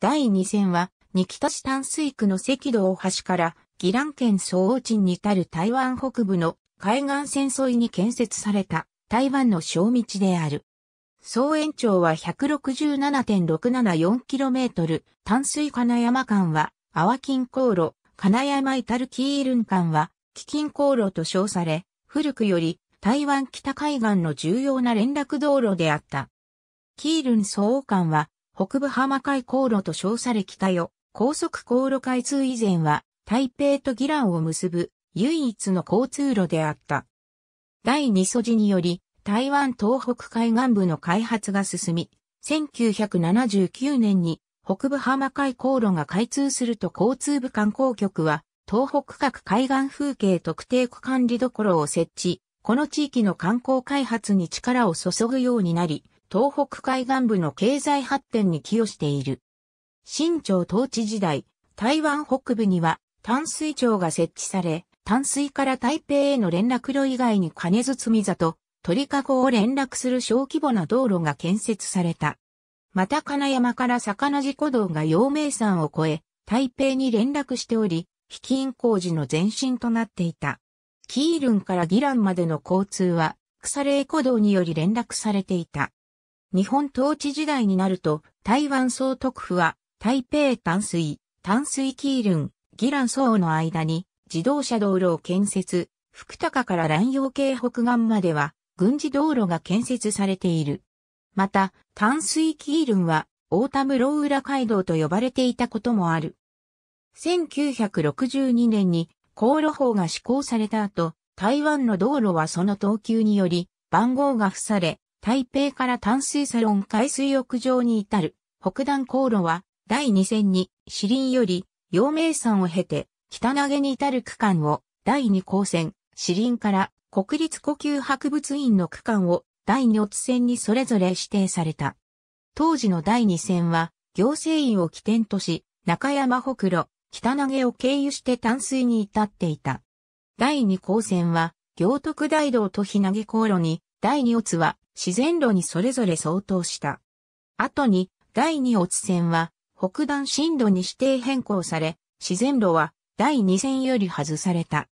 第2戦は、ニキタ市淡水区の赤道橋からラン県総王鎮に至る台湾北部の海岸線沿いに建設された台湾の小道である。総延長は 167.674km、淡水金山間は、阿波金航路、金山至るキールン間は、基金航路と称され、古くより台湾北海岸の重要な連絡道路であった。キールン総王間は、北部浜海航路と称され北よ、高速航路開通以前は、台北と議論を結ぶ唯一の交通路であった。第二素地により、台湾東北海岸部の開発が進み、1979年に北部浜海航路が開通すると交通部観光局は、東北各海岸風景特定区管理どころを設置、この地域の観光開発に力を注ぐようになり、東北海岸部の経済発展に寄与している。新朝統治時代、台湾北部には淡水町が設置され、淡水から台北への連絡路以外に金包み里、鳥籠を連絡する小規模な道路が建設された。また金山から魚事故道が陽明山を越え、台北に連絡しており、非金工事の前身となっていた。キールンからギランまでの交通は、腐れ江古道により連絡されていた。日本統治時代になると、台湾総督府は、台北淡水、淡水キールン、ギラン層の間に、自動車道路を建設、福高から乱用系北岸までは、軍事道路が建設されている。また、淡水キールンは、大田ウ浦街道と呼ばれていたこともある。1962年に、航路法が施行された後、台湾の道路はその等級により、番号が付され、台北から淡水サロン海水浴場に至る北段航路は第2線に市林より陽明山を経て北投げに至る区間を第2高線市林から国立呼吸博物院の区間を第2乙線にそれぞれ指定された。当時の第2線は行政院を起点とし中山北路北投げを経由して淡水に至っていた。第2高線は行徳大道と日投げ航路に第2乙は自然路にそれぞれ相当した。後に、第二落ち線は、北段進路に指定変更され、自然路は第二線より外された。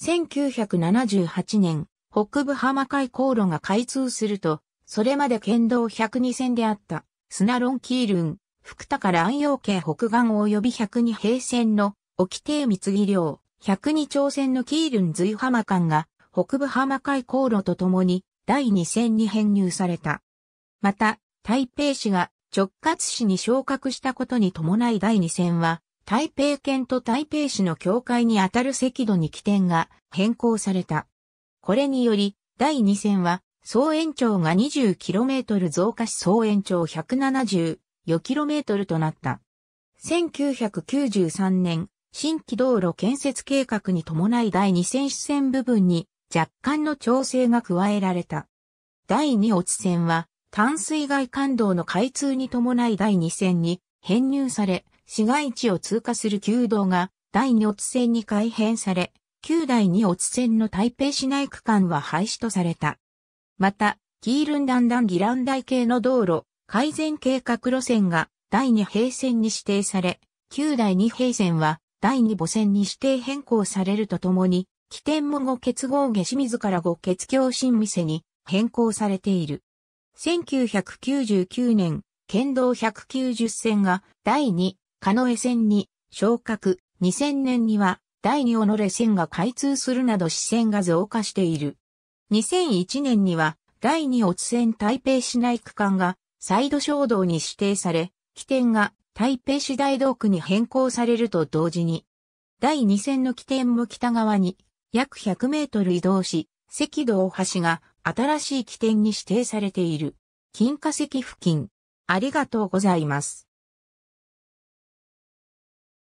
1978年、北部浜海航路が開通すると、それまで県道102線であった、スナロンキールン、福田から安陽系北岸及び102平線の、沖堤三木寮、102町線のキールン随浜間が、北部浜海航路とともに、第2戦に編入された。また、台北市が直轄市に昇格したことに伴い第2戦は、台北県と台北市の境界にあたる赤土に起点が変更された。これにより、第2戦は、総延長が 20km 増加し総延長 174km となった。1993年、新規道路建設計画に伴い第2線支線部分に若干の調整が加えられた。第2落ち線は、淡水外環道の開通に伴い第2線に編入され、市街地を通過する旧道が第2落ち線に改変され、旧第2落ち線の台北市内区間は廃止とされた。また、キールンダンダンギラン台系の道路、改善計画路線が第2平線に指定され、旧第2平線は第2母線に指定変更されるとともに、起点も五結合下清水から五結強新店に変更されている。1999年、県道190線が第2、カ江線に昇格、2000年には第2ノレ線が開通するなど支線が増加している。2001年には第2乙線台北市内区間がサイド衝動に指定され、起点が台北市大道区に変更されると同時に、第2線の起点も北側に約100メートル移動し、赤道橋が新しい起点に指定されている。金化石付近。ありがとうございます。